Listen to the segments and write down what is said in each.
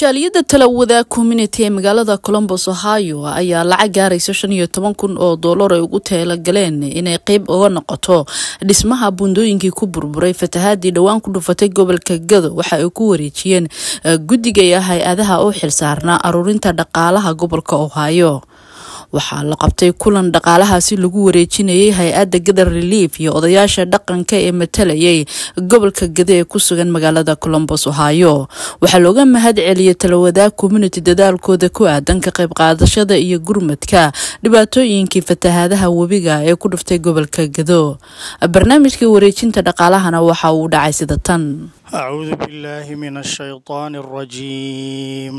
jaaliyadda talawada community ee magaalada colombos ohio ayaa lacag gaaraysa shan iyo toban kun oo doolar ay ugu teelagaleen inay qeyb uga noqoto dhismaha buundooyinkii ku burburay fatahaadii dhowaan ku dhufatay gobolka gado waxa ay ku wareejiyeen eh, guddigaya hay-adaha oo xilsaarnaa aruurinta dhaqaalaha gobolka ohio waxaa la qabtay kulan dhaqaalahaasi lagu wareejinayay hay-adda gadar reliif iyo odayaasha dhaqanka ee matalayay gobolka gade ee ku sugan magaalada colombos ohyo waxaa looga mahad celiyay talawadaag community dadaalkooda ku aadan ah ka qayb qaadashada iyo gurmadka dhibaatooyinkii fatahaadaha webiga ee ku dhuftay gobolka gado barnaamijka wareejinta dhaqaalahana waxa uu dhacay sida tan acuudu billaahi min ashaytaani arajiim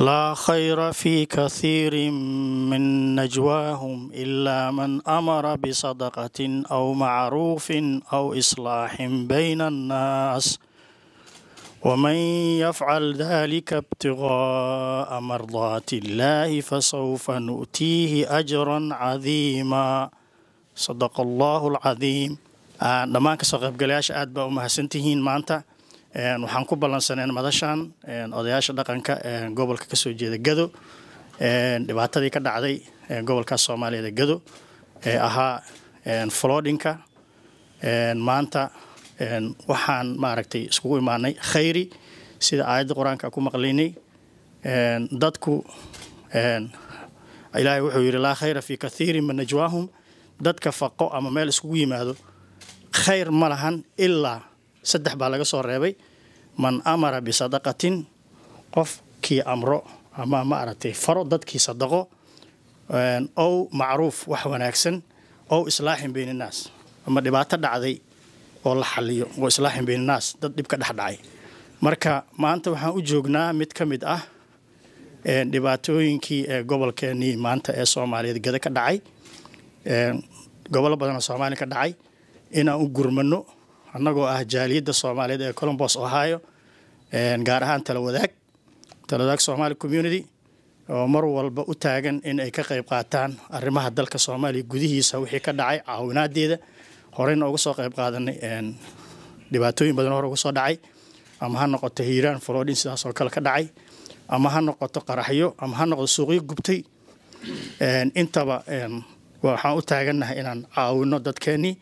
لا خير في كثير من نجواهم إلا من أمر بصدقة أو معروف أو إصلاح بين الناس ومن يفعل ذلك ابتغاء مرضات الله فسوف نؤتيه أجرا عظيما صدق الله العظيم آه دمانك سقب قلاش آد بأمها سنتهين مانتا waxaan ku ballansaneen madashan odayaasha dhaqanka gobolka kasoo jeeda gado dhibaatadii ka dhacday gobolkaas soomaaliyada gado ee ahaa floodhinka maanta waxaan maaragtay iskugu imaanay khayri sida aayadda qur-aanka ku maqlaynay dadku ilaahay wuxuu yidhi laa khayra fii kathiirin min najwaahum dadka faqo ama meel iskugu yimaado khayr ma lahan ilaa saddex baa laga soo reebay man amara bisadaqatin qofkii amro ama ma aragtay faro dadkii sadaqo ow macruuf wax wanaagsan ow islaaxin beyninaas ama dhibaato dhacday oo la xaliyo oo islaaxin beyninaas dad dhibka dhex dhacay marka maanta waxaan u joognaa mid ka mid ah dhibaatooyinkii ee gobolkeenii maanta ee soomaaliyeed gada ka dhacay gobollo badan oo soomaaliya ka dhacay inaan u gurmano annagoo ah jaaliyadda soomaaliyeed ee colombos ohio gaar ahaan talawadaag talawadaag somaali community oo mar walba u taagan inay ka qayb qaataan arrimaha dalka soomaaliya gudihiisa wixii ka dhacay caawinaadeeda horeyna uga soo qayb qaadanay dhibaatooyin badan hore uga soo dhacay ama ha noqoto hiiraan floodin sidaasoo kale ka dhacay ama ha noqoto qaraxyo ama ha noqoto suuqyo gubtay intaba waxaan u taagannahay inaan caawino dadkeennii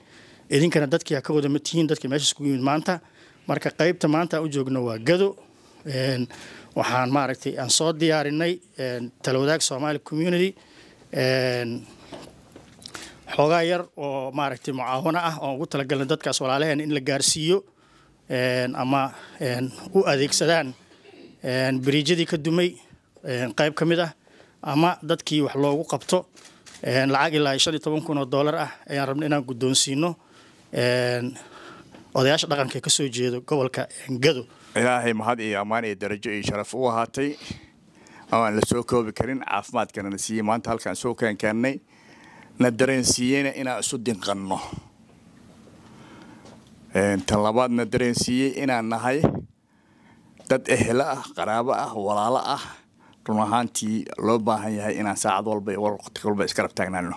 idinkana dadkii ka wada matihiin dadka meesha iskugu yimid maanta marka qaybta maanta u joogno waa gado waxaan maaragtay aan soo diyaarinay talawadaag somaali community xoogaa yar oo maaragtay mucaawano ah oon ugu talagalnay dadkaas walaalaheen in la gaarsiiyo ama u adeegsadaan beriijadii ka dumay qayb ka mid ah ama dadkii wax loogu qabto lacag ilaa shan iyo toban kun oo dollar ah ayaan rabnay inaan guddoonsiino odayaasha dhaqanka ka soo jeeda gobolka engado ilaahay mahad iyo ammaan iyo darajo iyo sharaf u ahaatay aan la soo koobi karin caafimaadkana na siiyey maanta halkaan soo keenkeennay na dareensiiyeyna inaan isu dinqanno tan labaad na dareensiiyey inaan nahay dad ehelo ah qaraabo ah walaalo ah run ahaantii loo baahan yahay inaan saacad walba iyo waqti walba iska rabtaagnaano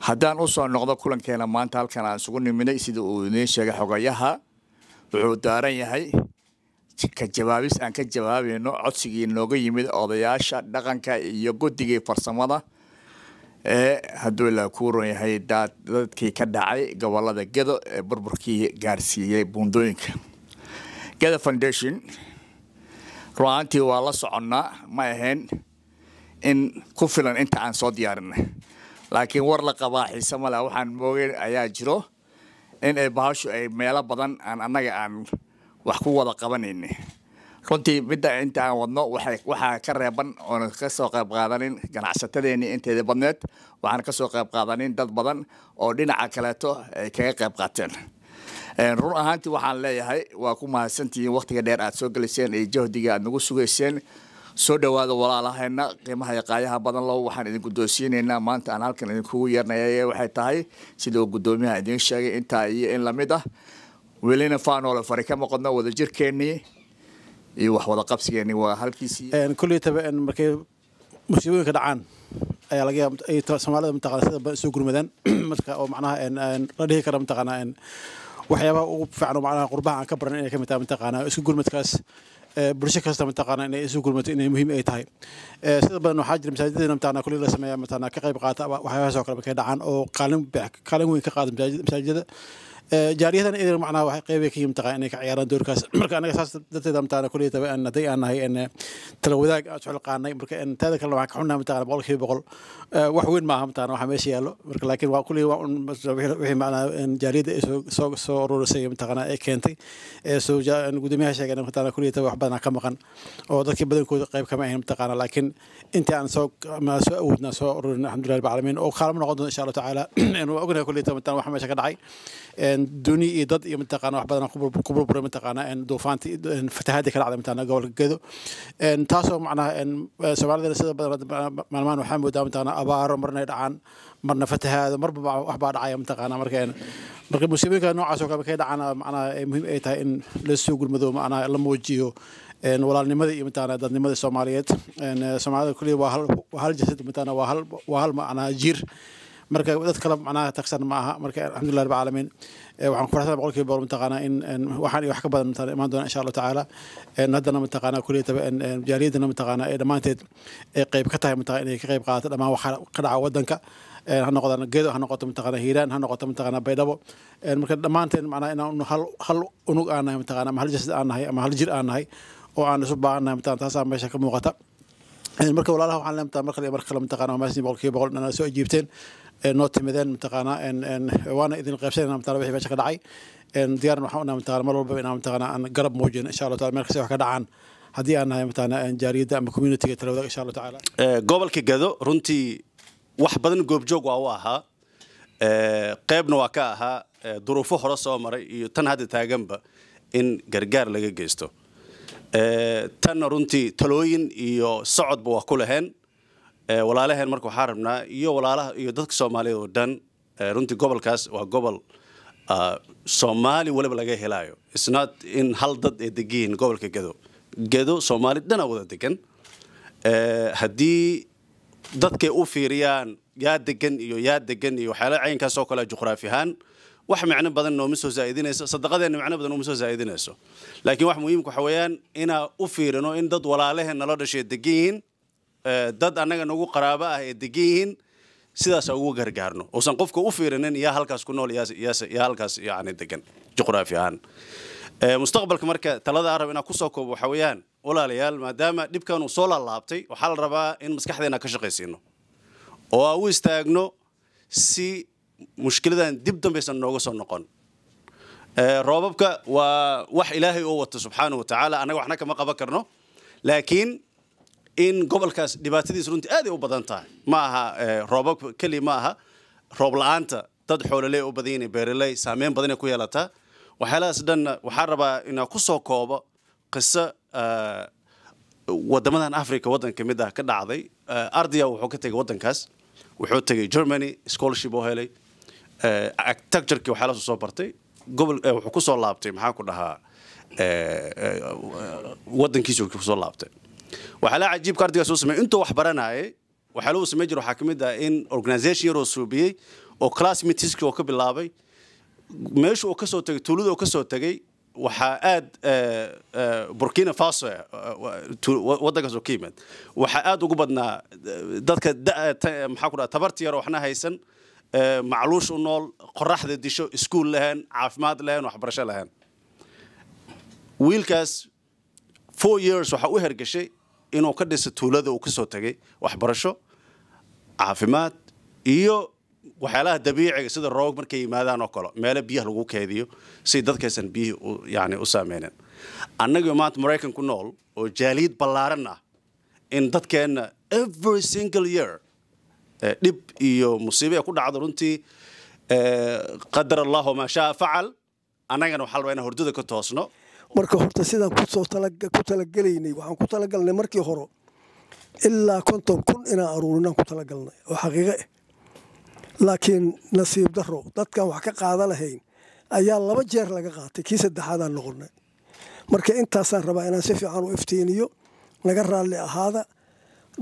haddaan usoo noqdo kulankeena maanta halkan aan isugu niminay sida uu idiin sheegay xogayaha wuxuu daaran yahay ka jawaabis aan ka jawaabayno codsigii nooga yimid odayaasha dhaqanka iyo guddigii farsamada ee hadduu ilaa kuu ron yahay dadkii ka dhacay gobolada gedo ee burburkii gaarsiiyey buundooyinka geda foundation run waa la soconnaa ma ahayn in ku filan inta aan soo diyaarinay laakiin war la qabaa xiise maleh waxaan moogeyn ayaa jiro in ay bahashu ay meelo badan aan annaga aan wax ku wada qabanayni runtii midda inta aan wadno waxaa ka reeban oona kasoo qayb qaadanin ganacsatadeennii inteedii badneed waxaan kasoo qayb qaadanin dad badan oo dhinaca kaleeto ay kaga qayb qaateen run ahaanti waxaan leeyahay waa ku mahadsantihiin wakhtiga dheer aad soo geliseen iyo jahdiga aad nagu sugayseen soo dhowaada walaalaheena qiimaha iyo badan lo waxaan idin guddoonsiinaynaa maanta aan halkan idinkugu yeernaya waxay tahay sida uu guddoomiyaha idiin sheegay intaa iyo in lamid ah welina faanoole fari ka maqadno wadajirkeennii iyo wax wada waa halkiisii kulliy taban markay musiibooyinka dhacaan ayaa laga yaaba soomaalida mataqana sida badan isoo gurmadaan marka oo macnaha la dhihi kara mataqana waxyaabaha ugu fiicno macnaha qurbaha aan ka baran inay ka mid tahay mataqaanaa isku gurmadkaas eh, bulsho kasta mataqaanaa inay isu gurmato inay muhiim ay tahay eh, sida badan waxaa jira masaajidadana mataqanaa kulli la sameeya mataqanaa ka qayb qaata waxyaabahaas oo kale markay dhacaan oo qaalin weyn ka qaada masaajidada jaariyadan idir macnaha wax qeybay ka yimid inay ka ciyaaraan doorkaas marka anaga saas darteeda mataana kuley taba aan nahay an eh, tala wadaag aan isxil marka an taada waxaan ka xunnahay mataana boqol boqol eh, wax weyn maaha mataana waxa meesha yaallo marka laakiin waa kuley wixii macnaha jaariyadda ay soo soo ururisay mataqana ee keentay ee eh, soo guddoomiyaha sheegay mataana kuley wax badan ka maqan oo dadkii badankooda qeyb kama ahayn mataqana laakiin intii aan soo soo awoodna soo ururin alxamdulilah rabbil caalamiin oo kaalmo noqon doona insha allahu tacaala aan ognahay kuley taba mataana meesha ka dhacay dooniya iyo dad iyo mataqaana wax badan ku burburay mataqaana duufaanta fatahaadii ka dhacday mataqaana gobolka gedo taasoo macnaha soomaalidana sida badan maalmahan waxaa moodaa mataqaana abaaro marnay dhacaan marna fatahaado marba wax dhacaya mataqaana marka marka musiibooyinka noocaas oo kale markay dhacaan macnaha muhiim ay tahay in lasoo gurmado macnaha la muujiyo walaalnimada iyo mataqaana dadnimada soomaaliyeed soomaalida kulliya waa hal waa hal jasad mataqaana waa hal waa hal macnaha jiir marka dad kale macnaha tagsan ma marka alxamdulilah rab caalamiin eh, waxaan kufaraxsan boqolkiiba boqol mataqaana in waxaan iyo wax ka badan mataqaana doona insha allahu tacaala haddana eh, mataqaana kulliya taba mataqaana ee dhammaanteed ay eh, qayb ka tahay mataqana inay ka qayb qaadato dhammaan waxa ka dhaca waddanka ha noqdaan geedo ha noqoto mataqaana hiiraan ha noqoto mataqaana baydhabo marka dhammaanteen macnaha inaan hal hal unug aan mataqana ama hal jasad aan ama hal jir aan oo aan isu baahan mataqana taasaa meesha ka muuqata marka walaalaha waxaan leemtaa mar kale mar kale mataqana waa boqolkiiba boqol inaa soo ajiibteen noo timideen mataqaana waana idin qaybsanayna mataqana wixii meesha ka dhacay diyaarna waxaan unahay mataqana mar walba inaan mataqana aan garab muujin insha allah taala meel kasta wax ka dhacaan haddii aan nahay mataqana jaariyadda ama communityga talawadag insha allah tacaala gobolka gado runtii wax badan goobjoog waa u ahaa qaybna waa ka ahaa duruufo hore soo maray iyo tan hadda taaganba in gargaar laga geysto tanna runtii talooyin iyo socodba waa ku laheen Eh, walaalaheen marka waxaa rabnaa iyo walaalaha iyo dadka soomaaliyeed oo dhan eh, runtii gobolkaas waa gobol ah, soomaali waliba laga helaayo isnaad in hal dad ay degiyihiin gobolka gedo gedo soomaali dhana wada degan eh, haddii dadkay u fiiriyaan yaa degan iyo yaa degan iyo waxyaala caynkaas oo kale juqraafi ahaan wax micno badan nooma soo saa'idinayso sadaqadeenna micno badan uma soo saa'idinayso laakiin wax muhiimka ah waxa weeyaan inaa u fiirino in dad walaalaheen nala dhashay degan Eh, dad annaga nagu qaraabo ah ee degan yihiin sidaasa ugu gargaarno uusan qofka u fiirinin yaa halkaas ku nool yaa halkaas yani degan juqraafi ahaan eh, mustaqbalka marka talada arab inaan kusoo koobo waxaa weeyaan walaalayaal maadaama dhibkan uu soo laalaabtay waxaa la rabaa in maskaxdeenna ka shaqaysiino oo aan u istaagno si mushkiladan dib dambaysan nooga soo noqon eh, roobabka waa wax ilaahay oo wato subxaanahu wa tacaala annaga waxna kama qaban karno laakiin in gobolkaas dhibaatadiis runtii aaday u badan tahay ma aha eh, roobab keli ma aha roob la-aanta dad xoololey u badan yahin beeraley saameyn badanay ku yeelataa waxyaalahaas dhanna waxaa rabaa inaa ku soo koobo qiso eh, wadamadan africa waddan ka mid ah ka dhacday eh, ardiya wuxuu ka tegay waddankaas wuxuu tegay germany scholarship oo helay agtagjarkii waxyaalahaas soo bartay gobol wuxuu ku laabtay maxaa ku dhahaa waddankiisu kusoo laabtay waxyaalaha cajiibka ardaygaas uu samey intuu wax baranayay waxyaala uu samey jiro waxaa ka mid ah in organisation yaroo suubiyey oo classmitiski oo ka bilaabay meesha uu kasoo tegay tuulada uu ka soo tegay waxaa aada eh, eh, burkina faso eh, waddankaas oo ka yimaad waxaa aada ugu badnaa dadka maxaa ku dhaha tabarti yar waxna haysan macluush u nool qoraxda disho iskuol lahayn caafimaad lahayn waxbarasho lahayn wiilkaas four years waxaa u hergeshay inuu ka dhisa tuulada uu kasoo tegay waxbarasho caafimaad iyo waxyaalaha dabiiciga sida roog markay yimaadaan oo kale meelo biyaha lagu keediyo si dadkaysan biyihii yani u saameynen annagii maanta maraykan ku nool oo jaaliid ballaaran ah in dadkeenna every single year dhib iyo musiiba ku dhacdo runtii qadar allahu maa shaa facal annagana waxaa laba inaan hurdada ka toosno marka horta sidaan kusoo ku talagelaynay waxaan ku talagalnay markii hore ilaa konton kun inaan aruurinaan ku talagalnay oo xaqiiqo ah laakiin nasiib daro dadkan wax ka qaada lahayn ayaa laba jeer laga qaatay kii saddexaadaan noqonay marka intaasaan rabaa inaan si fiican u iftiiniyo naga raalli ahaada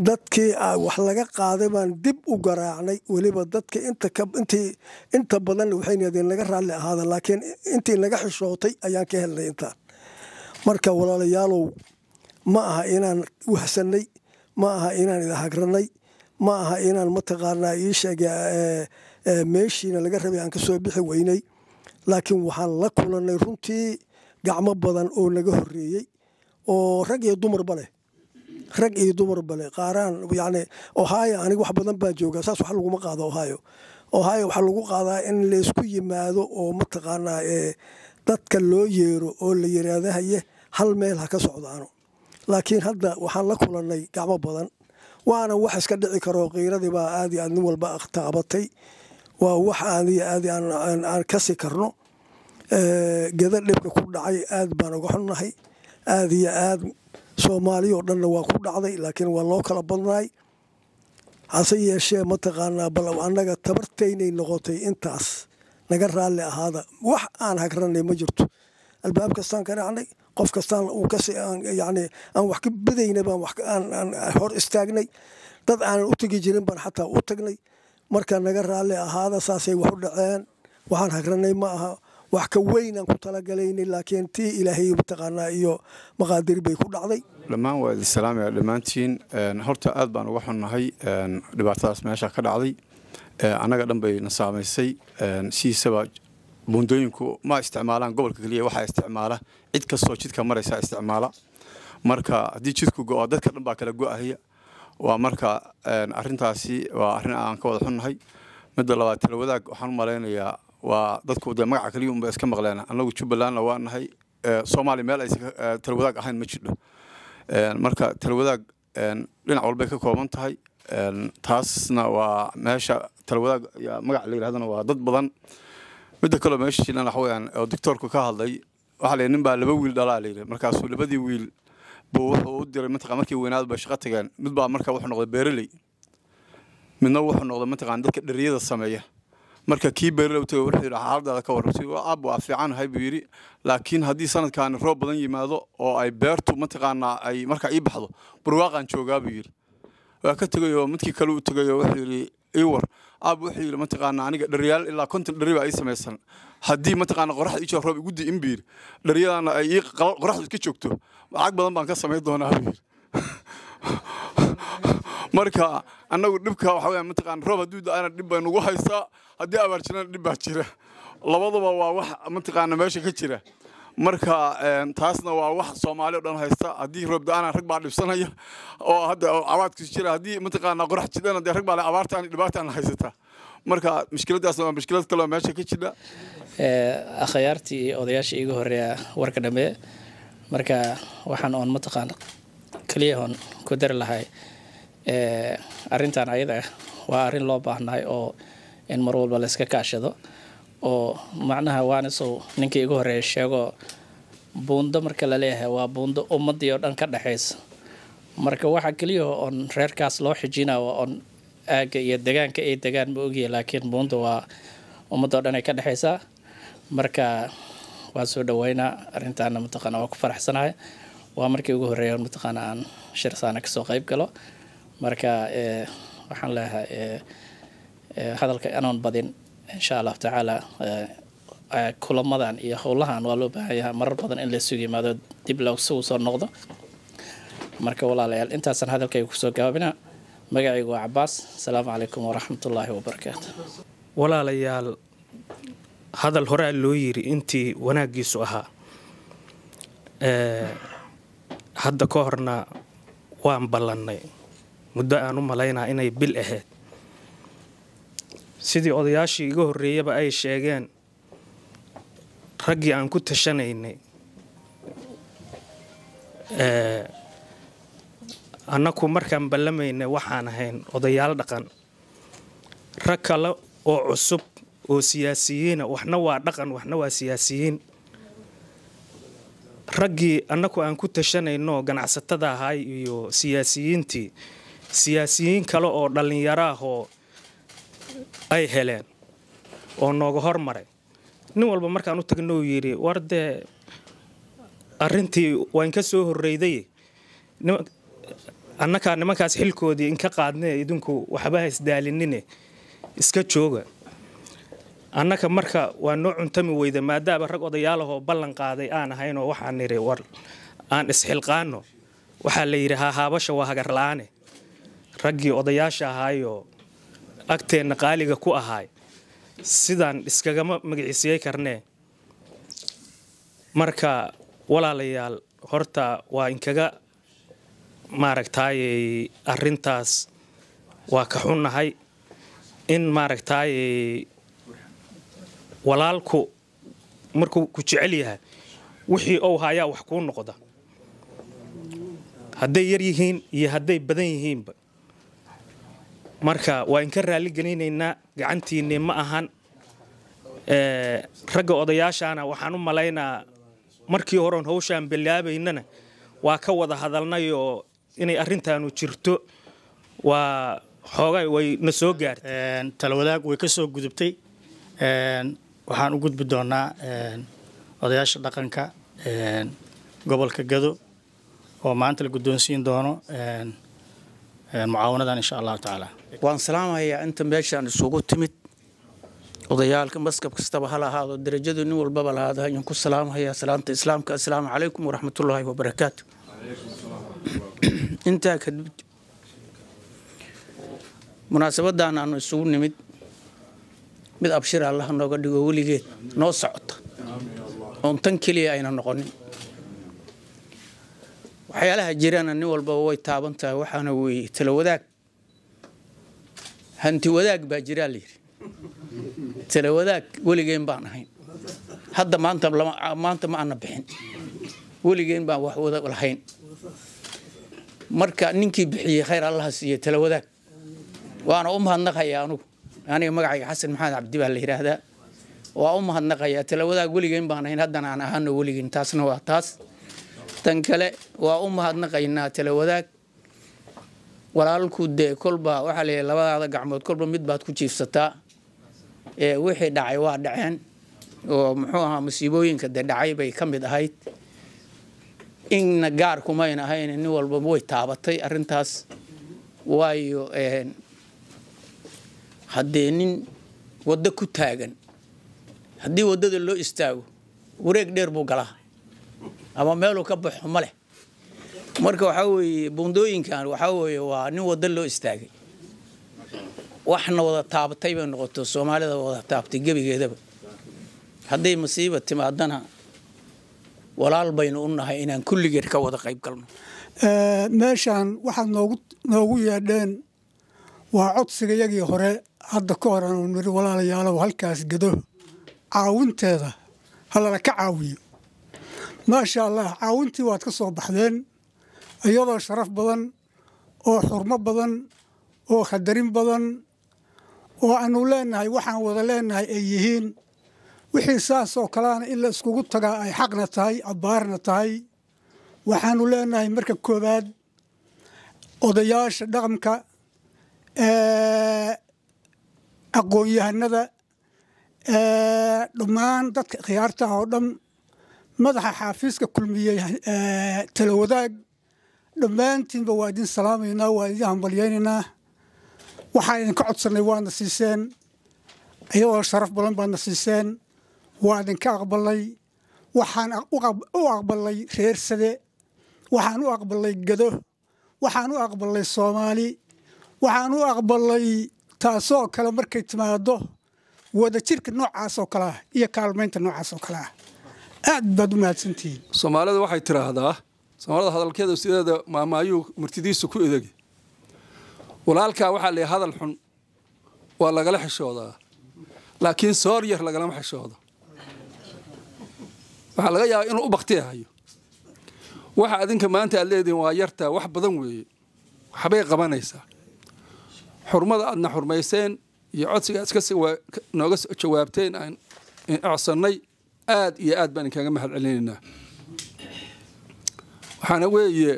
dadkii wax laga qaaday baan dib u garaacnay weliba dadka inta badanna waxay naga raalli ahaada laakiin intii naga xishootay ayaan ka helnay intaan marka walaalayaalow ma aha inaan wahsanay ma aha inaan idahagranay ma aha inaan mataqaanaa ii sheega meeshiina laga rabay aan kasoo bixi weynay laakiin waxaan la kulanay runtii gacmo badan oo naga horreeyey oo rag iyo dumarba leh rag iyo dumarba leh qaaraan yacni ohaayo aniga wax badan baan joogaa saas wax laguma qaado ohaayo ohaayo waxaa lagu qaadaa in laysku yimaado oo mataqaanaa dadka loo yeero oo la yiraahda hal meel ha ka socdaano laakiin hadda waxaan la kulannay gacmo badan waana wax iska dhici karoo kiiradii baa aad iyo nin walba taabatay waa wax aadiyo kasi karno gada dhibka ku dhacay aad baan uga xunnahay aad iyo aad soomaaliyoo dhanna waa ku dhacday laakiin waa loo kala badnaay hase yeeshee mataqaanaa bal annaga tabartaynay noqotay intaas naga raalli ahaada wax aan hagranay ma jirto albaab kastaan ka dhacnay qof kastaan aan wax ka badaynay baan hor istaagnay dad aanan u tegi jirin baan xataa u tagnay markaa naga raalli ahaada saasay wax u dhaceen waxaan hagranay ma aha wax ka weynaan ku talagalaynay laakiin tii ilaahay mataqaanaa iyo maqaadir bay ku dhacday dhammaan waa idi salaamaya dhammaantiin horta aad baan uga xunnahay dhibaatadaas meesha ka dhacday Eh, anaga dhan bay na saamaysay eh, sidiisaba buundooyinku ma isticmaalaan gobolka keliya waxaa isticmaala cid kastoo jidka maraysaa isticmaala marka haddii jidku go'o dadka dhan baa kala go'ahaya waa marka eh, arintaasi waa arrin aan ka wada xunnahay midda labaad talawadaag waxaan u malaynayaa waa dadku dee magaca keliya unba iska maqleen annagu jubbalandna waa nahay soomaaliya meel aysan talawadaag ahayn ma jidho marka talawadaag dhinac walbay ka kooban tahay taasna waa meesha talwadaag magac la yirahdana waa dad badan midda kaloo meesha shilan waxa oo doctoorku ka hadlay waxaa la nin baa laba wiil dhalaa layidhi markaasuu labadii wiil buu wuxuu u diray mataqan markii weynaad bay shaqo tageen mid baa marka wuxuu noqday beereley midna wuxuu noqday mataqan dadka dheriyada sameeya marka kii beereley tagay wuxuu yidhi xaaladaada ka warrabsi aab waa fiicanahay buu yidhi laakiin haddii sanadkaani roob badan yimaado oo ay beertu mataqaanaa ay markaa ii baxdo barwaaqaan joogaa buu yidhi waa ka tegayoo midkii kale u tegayoo wuxuu yidhi iwar aab wuxuu yidhi mataqaana aniga dharyaal ilaa konton dhari baa ii samaysan haddii mataqaana qoraxda iijoo roob iguddi imbiir dharyadaana ay ii qoraxdu iska joogto lacag badan baan ka samayn doonaa buu yidhi marka annagu dhibka waxa weya mataqaana roob hadduu da-ana dhib bay nagu haysaa haddii abaar jirana dhib baa jira labadaba waa wax mataqaana meesha ka jira marka eh, taasna waa wax soomaali o dhan haysta haddii roobda rag baa dhibsanaya oo hadda abaadkiis jira haddii mataqaanaa qorax jidhana dee rag baa le abaartaan dhibaataan haysata marka mushkiladaasna waa mushkilad kaleo meesha ka jidha eh, akhyaartii iyo odayaasha iiga horeeya warka dhambe marka waxaan oon mataqaana keliyahoon ku dari lahay eh, arintan ayada ah waa arrin loo baahnahay oo in mar walba layska kaashado oo macnaha waanisuu ninkii igu horeeya sheegoo buundo marka laleeyahay waa buundo ummadii oo dhan ka dhexaysa marka waxa keliyaho oon reerkaas loo xijinayo oon aagga iyo degaanka ay degaan ma ogyahay laakiin buundo waa ummadoo dhan ay ka dhexaysaa marka waa soo dhaweynaa arrintaana mataqaana waa ku faraxsanahay waa markii ugu horreeya mataqaana aan shirsaana kasoo qayb galo marka eh, waxaan leeyahay eh, eh, hadalka anoon badin insha allahu tacaala eh, eh, kulamadan iyo howlahan waa loo baahan yahay marar badan in laysugu yimaado dib lasugu soo noqdo marka walaalayaal intaasaan hadalkayga kusoo gaabina magacaygu waa cabaas asalaamu calaykum waraxmatullaahi wabarakaatu walaalayaal hadal horaa loo yiri intii wanaaggiisu ahaa eh, hadda ka horna waan ballannay muddo aan u malaynaa inay bil ahayd sidii odayaashii iga horreeyaba ay sheegeen raggii aan ku tashanaynay annaku markaan ballamaynay waxaan ahayn odayaal dhaqan rag kale oo cusub oo siyaasiyiina waxna waa dhaqan waxna waa siyaasiyiin raggii annaku aan ku tashanayno ganacsatada ahay iyo siyaasiyiintii siyaasiyiin kale oo dhallinyaro ahoo ay heleen oo nooga hormaray nin walba markaan u tagno uu yidhi war dee arintii waa inka soo horreyday annakaa nimankaas xilkoodii inka qaadne idinku waxba haysdaalinine iska jooga annaka marka waa noo cuntami weyda maadaama rag odayaalahoo ballan qaaday aan ahaynoo waxaan nidhi war aan isxilqaano waxaa la yidhi haahaabasha waa hagar hagarla'aane raggii odayaasha ahaayo agteenna qaaliga ku ahaay sidaan iskagama magiciisiyey karnee marka walaalayaal horta waa inkaga maaragtaayey arintaas waa ka xunnahay in maaragtaayey walaalku markuu ku jecel yahay wixii ou hayaa wax kuu noqda hadday yar yihiin iyo hadday badan yihiinba marka waa inka raalli gelinaynaa gacantiinni ma ahan eh, ragga odayaashaana waxaan u malaynaa markii horeon howshaan bilaabaynana waa ka wada hadalnayoo inay arintaanu jirto waa xoogaa way na soo gaartay talwadaag way ka soo gudubtay waxaan u gudbi doonaa odayaasha dhaqanka gobolka gado oo maanta la guddoonsiin doono mucaawanadan insha allahu tacaala waan salaamayaa inta meeshaan isugu timid odayaalka maskab kastaba hal ahaado darajadu nin walbaba lahaada ayaan ku salaamayaa salaanta islaamka assalaamu calaykum waraxmatullaahi wabarakaatu intaa kadib munaasabadan aanu isugu nimid mid abshir allaha nooga dhigo weligeed noo socota oon tan keliya ayna noqonin waxyaalaha jirana nin walbaba way taaban tahay waxaana weeye tala hanti wadaag baa jiraa layidhi tala wadaag weligeen baan ahayn hadda maanta maanta ma ana bixin weligeen baan wax wada lahayn marka ninkii bixiyey khayr allaha siiye tala wadaag waana u mahadnaqaya anugu aniga magacayga xasan maxamed cabdi baa la yidhaahdaa waa u mahadnaqayaa tala wadaag weligeen baan ahayn haddana aan ahaano weligeen taasna waa taas tan kale waa u mahadnaqaynaa tala wadaag walaalku dee kolba waxaa la labadaada gacmood kolba mid baad ku jiifsataa wixii dhacay waa dhaceen oo muxuu ahaa masiibooyinka dee dhacay bay ka mid ahayd inna gaar kumayn ahayn nin walba way taabatay arintaas waayo haddee nin waddo ku taagan haddii waddada loo istaago wareeg dheer buu galaa ama meeluu ka baxo ma leh marka waxaa weeye buundooyinkan waxa weeye waa nin wada loo istaagay waxna wada taabatay bay noqoto soomaalida wada taabtay gebigeedaba hadday masiiba timaadana walaal baynu u nahay inaan kulligeed ka wada qayb galno meeshaan waxaad noogu yeedheen waa codsiga iyagii hore hadda ka horan aanu niri walaalayaalow halkaas gado caawinteeda halala ka caawiyo maasha allah caawintii waad ka soo baxdeen iyadoo sharaf badan oo xurmo badan oo hadarin badan oo aanu leenahay waxaan wada leenahay ay yihiin wixii saasoo kaleana in la iskugu tagaa ay xaqna tahay abbaarna tahay waxaanu leenahay marka koowaad odayaasha dhaqanka aqoon-yahanada dhammaan dadka khiyaartaha oo dhan madaxa xaafiiska kulmiyey tala dhammaantiinba waa idin salaamaynaa waa idin hambalyaynaynaa waxaa idinka codsannay waadna siiseen iyadoo sharaf badan baadna siiseen waa idinka aqbalay waxaan u aqbalay reer sade waxaan u aqbalnay gado waxaan u aqbalnay soomaali waxaan u aqbalay taasoo kale markay timaado wadajirka noocaasoo kale ah iyo kaalmaynta noocaasoo kale ah aad baad u mahadsantihiin soomaalidu waxay tiraahdaa soomaalida hadalkeeda sideeda maamaayuu martidiisu ku edegi walaalkaa waxaa la hadal xun waa lagala xishoodaa laakiin soor yar lagalama xishoodo waxaa laga yaabaa inuu u baktiya hayo waxa adinka maanta aad leedihin waa yartaa wax badan weeye waxbay qabanaysaa xurmada aadna xurmayseen iyo codsiga aad nooga jawaabteen aan codsannay aad iyo aad baan idinkaga mahadcelinaynaa waxaana weeye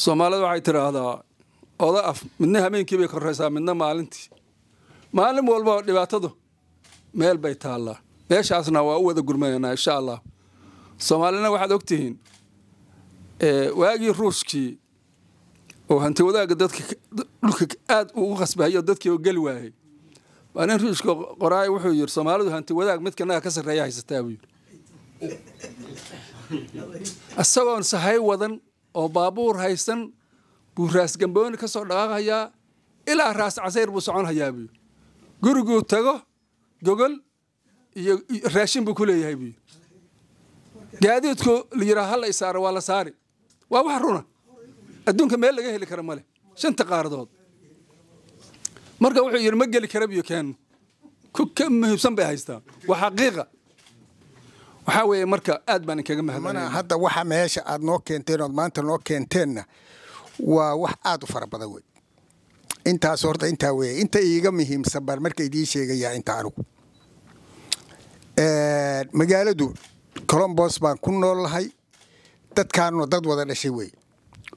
soomaalida waxay tidhaahdaa oda af midna habeenkii bay koraysaa midna maalintii maalin walba dhibaatadu meel bay taallaa meeshaasna waa u wada gurmanaynaa insha allah soomaalina waxaad ogtihiin waagii ruushkii oo hanti wadaagga dadka dhulka aad uu khasbahayo dadkii oo geli waayey waa nin ruushka qoraay wuxuu yidhi soomaalidu hanti wadaag midka naga ka sarreeya haysataa buu yidhi isagoon sahay wadan oo baabuur haysan buu raasgambooni ka soo dhaqaaqayaa ilaa raas casayr buu socon hayaa buuyi guriguu tago gogol iyo raashin buu ku leeyahay buy gaadiidku la yidhaha hala isaaro waa la saari waa wax runa adduunka meel laga heli kara maleh shanta qaaradood marka wuxuu yidhi ma geli kara biyo keenno ku ka muhiimsan bay haystaa waa xaqiiqa waxaa weeye marka aad baan inkaga mahadmana hadda waxa meesha aad noo keenteen ood maanta noo keenteenna waa wax aad u fara badan wey intaas horta intaa weeye inta iiga muhiimsan baan marka idiin sheegayaa inta anigu magaaladu colombos baan ku noollahay dadkaanuna dad wada dhashay wey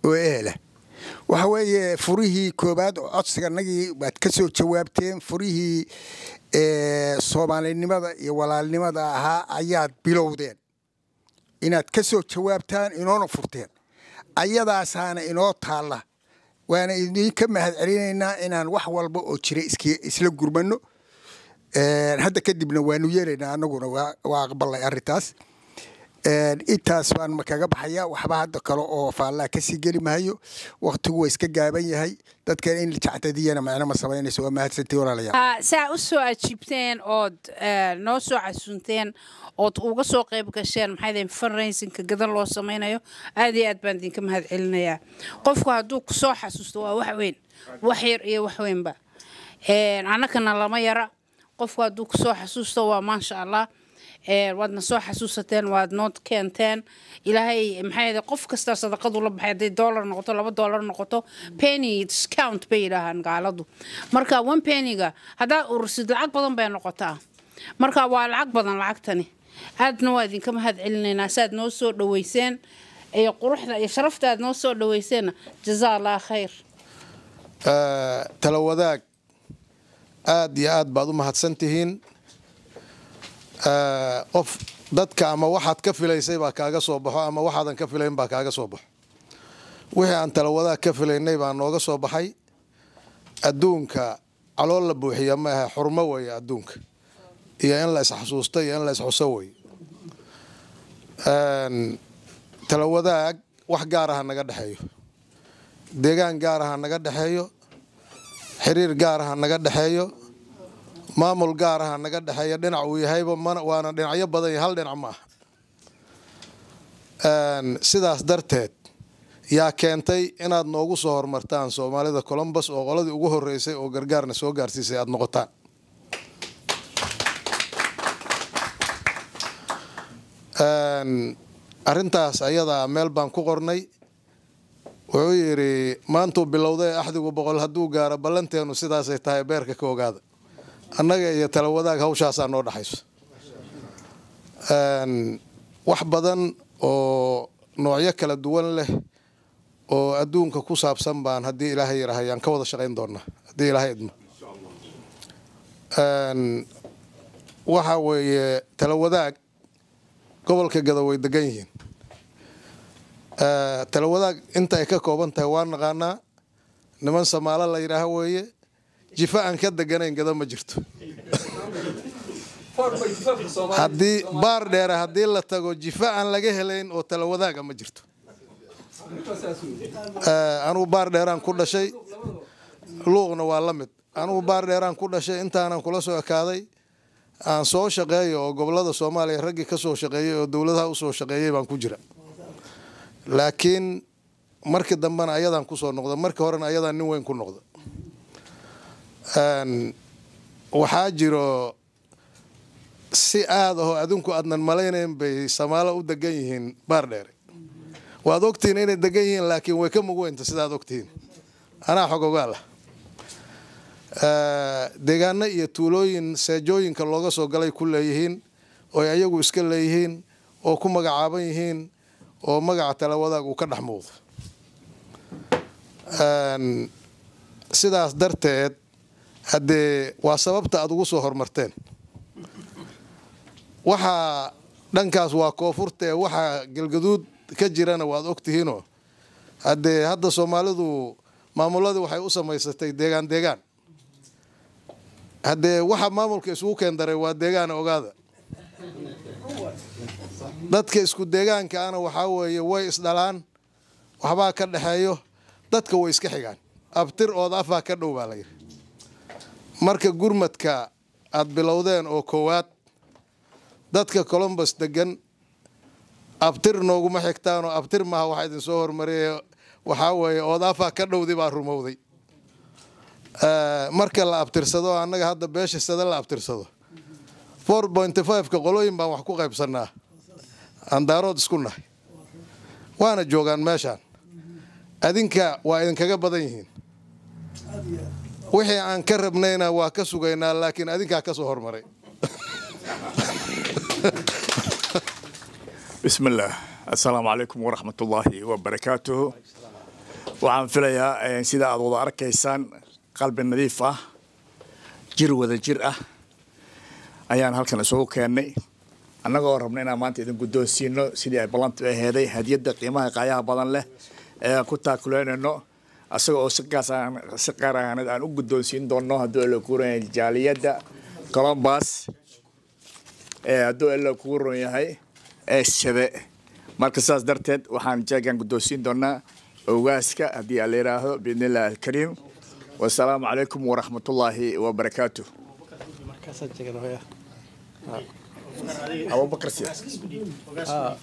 oo eela waxa weeye furihii koobaad oo codsiga nagii waad ka soo jawaabteen furihii ee soomaalinimada iyo walaalnimada ahaa ayaad bilowdeen inaad ka soo jawaabtaan inoona furteen ayadaasaana inoo taalla waana idinka mahad celinaynaa inaan wax walba oo jira isla gurmano hadda kadibna waanu yeelaynaa anaguna waa aqbalnay arintaas intaas baan makaga baxaya waxba hadda kale oo faallaa kasii geli mahayo waktigu waa iska gaaban yahay dadkan in jacdadiyana macno ma samaynayso waa mahadsantii walaalayaa ah, saa u soo ajiibteen ood eh, noo soo casunteen ood uga soo qayb gasheen maxay dahay fundraisingka gadan loo samaynayo aad iyo aad baan idinka mahad celinayaa qofku hadduu kusoo xasuusto waa wax weyn wax yar iyo wax weynba annagana lama yara qofku hadduu kusoo xasuusto waa maasha allah Eh, waad na soo xasuusateen waad noo keenteen ilaahay maxaa qof kasta sadaqadu la baxay hadday dollar noqoto laba dollar noqoto penny discount bay yidhaahaan gaaladu marka one pennyga haddaad urursid lacag badan bay noqotaa marka waa lacag badan lacagtani aadna waa idinka mahad celinaynaa saad noo soo dhaweyseen iyo quruxda iyo sharafta aad noo soo dhaweyseena jazaa khayr eh, tala aad iyo aad baad u mahadsan tihiin Eh, qof dadka ama waxaad ka filaysay baa kaaga soo baxo ama waxaadan ka filayn baa kaaga soo baxo wixii aan talawadaha ka filaynay baa nooga soo baxay adduunka calool la buuxiya maaha xurmo weeye adduunka iyo in la isxasuusta iyo in la isxuso weye talawadaha wax gaar aha naga dhexeeyo deegaan gaar aha naga dhexeeyo xiriir gaar aha naga dhexeeyo maamul gaar aha naga dhexeeya dhinac uu yahayba waana dhinacyo badan yahay hal dhinac ma sidaas darteed yaa keentay inaad noogu soo hormartaan soomaalida colombus oo qoladii ugu horeysay oo gargaarna soo gaarsiisay aada noqotaan arrintaas ayadaa meel baan ku qornay wuxuu yidhi maantuu bilowday axdigu boqol hadduu gaaro ballanteenu sidaasay tahay beerka ka ogaada annaga iyo talawadaag hawshaasaa noo dhexayso wax badan oo noocyo kala duwan leh oo adduunka ku saabsan baan haddii ilaahay yaraahayaan ka wada shaqayn doonaa haddii ilaahay idmo waxa weeye talawadaag gobolka gado way degan yihiin talawadaag inta ay ka kooban tahay waa naqaanaa niman samaalo la yidhaaha weeye jifa aan ka deganayn gada ma jirto haddii baar dheere haddii la tago jifa laga helayn oo tala ma jirto eh, anugu baar dheeraan ku dhashay luuqna waa la mid anugu baar dheeraan ku dhashay intaanan kula soo ekaaday aan soo shaqeeyo oo gobolada soomaaliya raggii ka soo shaqeeyey oo dowladaha usoo shaqeeyey baan ku jira laakiin markii dambena ayadaan kusoo noqda markii horena ayadaan nin weyn ku noqda waxaa jiro si aada ahoo adinku aadnan malaynayn bay samaalo u degan yihiin baardheere waad ogtihiin inay degan yihiin laakiin way ka mugweynta sidaad ogtihiin anaa xog ogaal deegaano iyo tuulooyin seejooyinka looga soo galay ku leeyihiin ooy ayagu iska leeyihiin oo ku magacaaban yihiin oo magaca talawadaag uu ka dhex muuqdo sidaas darteed haddee waa sababta aad ugu soo hormarteen waxaa dhankaas waa koonfurtee waxaa galgaduud ka jirana waad ogtihiinoo haddee hadda soomaalidu maamuladii waxay u samaysatay deegaan deegaan haddee waxa maamulka isugu keen daray waa deegaana ogaada dadka isku deegaanka ana waxaa weeye way isdhalaan waxbaa ka dhexeeyo dadka way iska xigaan abtir ooda afaa ka dhow baa la yidhi marka gurmadka aad bilowdeen oo koowaad dadka colombus degan abtir nooguma xigtaanoo abtir maaha waxaa idin soo hormariyay waxaa weeye oodaafa ka dhowdi baa rumowday eh, marka la abtirsado annaga hadda beesha sada la abtirsado four pointy fiveka qolooyin baan wax ku qaybsanaa andaarood isku nahay waana joogaan meeshaan adinka waa idinkaga badan yihiin wixii aan ka rabnayna waa ka sugaynaa laakiin adinkaa ka soo hormaray bismi assalaamu calaykum waraxmatullaahi wabarakaatuhu waxaan filayaa eh, sida aad wada arkaysaan qalbi nadiif ah jir wada jir ah ayaan halkan isugu keennay annagoo rabna inaan maanta idin guddoonsiino sidii ay ballanta aheeday hadiyadda qiimaha qaayaha badan leh ayaan ku taakuleynayno asaga oo si qarahanad aan u guddoonsiin doonno hadduu alla kuu yahay jaaliyadda colombas hadduu e alla kuu ron yahay eeshabe marka saas darteed waxaan jeegan guddoonsiin doonaa ogaaska haddii ala yidhaahdo biidn alkariim wasalaamu calaykum waraxmatullaahi wabarakaatu abubakr ah,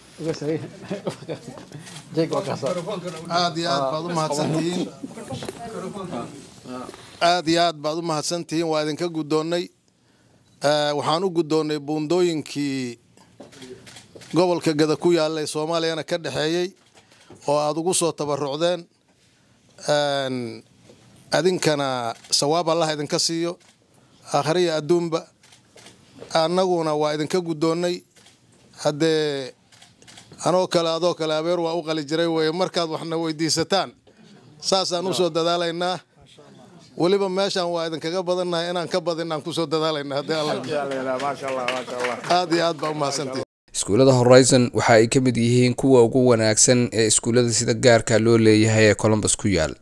aad iyo aad baad umahadsantihiin aad iyo aad baad u mahadsantihiin waa idinka guddoonnay eh, waxaan u guddoonnay buundooyinkii gobolka gada ku yaalla ee soomaaliyana ka dhexeeyey oo aad ugu soo tabarucdeen adinkana sawaab allah idinka siiyo aakhiriya adduunba annaguna waa idinka gudoonay haddee anoo kale adoo kale abeer waa u qali jiray weye markaad waxna weydiisataan saasaan usoo dadaalaynaa weliba meeshan waa idinkaga badannahay inaan ka badin aan kusoo dadaalayna haddii aad iyo aad baa umahadsantii iskuullada horizon waxa ay ka mid yihiin kuwa ugu wanaagsan ee iskuullada sida gaarka loo leeyahay ee colombus ku yaal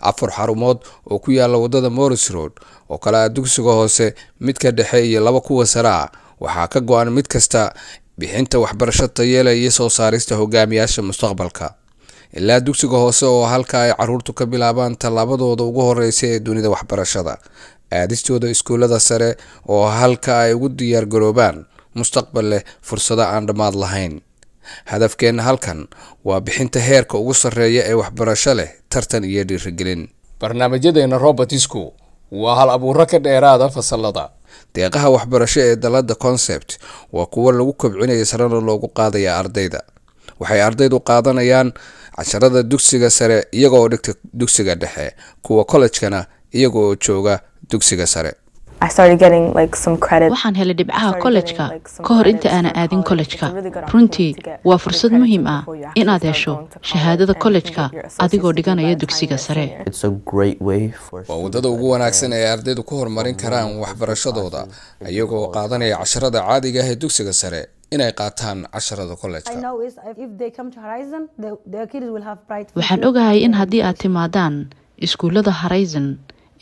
afar xarumood oo ku yaalla waddada morris road oo kale ah dugsiga hoose midka dhexe iyo laba kuwa saraa ah. waxaa ka go-an mid kasta bixinta waxbarasho tayeela iyo soo saarista hogaamiyaasha mustaqbalka ilaa dugsiga hoose oo halka ay caruurtu ka bilaabaan tallaabadooda ugu horeysa ee dunida waxbarashada aadistooda iskuullada sare oo halka ay ugu diyaargaroobaan mustaqbal leh fursado aan dhammaad lahayn hadafkeenna halkan waa bixinta heerka ugu sarreeya ee waxbarasho leh tartan iyo dhiirigelin barnaamijyadeena robotisku waa hal abuuro ka dheeraada fasalada deeqaha waxbarasho ee dalada concept waa kuwo lagu kobcinaya sarana loogu qaadaya ardayda waxay ardaydu qaadanayaan casharada dugsiga sare iyaga oo dhigta dugsiga dhexe kuwa kollejkana iyaga oo jooga dugsiga sare waxaan helay dhibcaha kollejka ka hor inta aana aadin kollejka runtii waa fursad muhiim ah inaad hesho shahaadada kollejka adigoo dhiganaya dugsiga sare waa wadada ugu wanaagsan ee ardaydu ku horumarin karaan waxbarashadooda iyagoo qaadanaya casharada caadiga ah ee dugsiga sare inay qaataan casharada kollejka waxaan ogahay in haddii aad timaadaan iskuullada horizon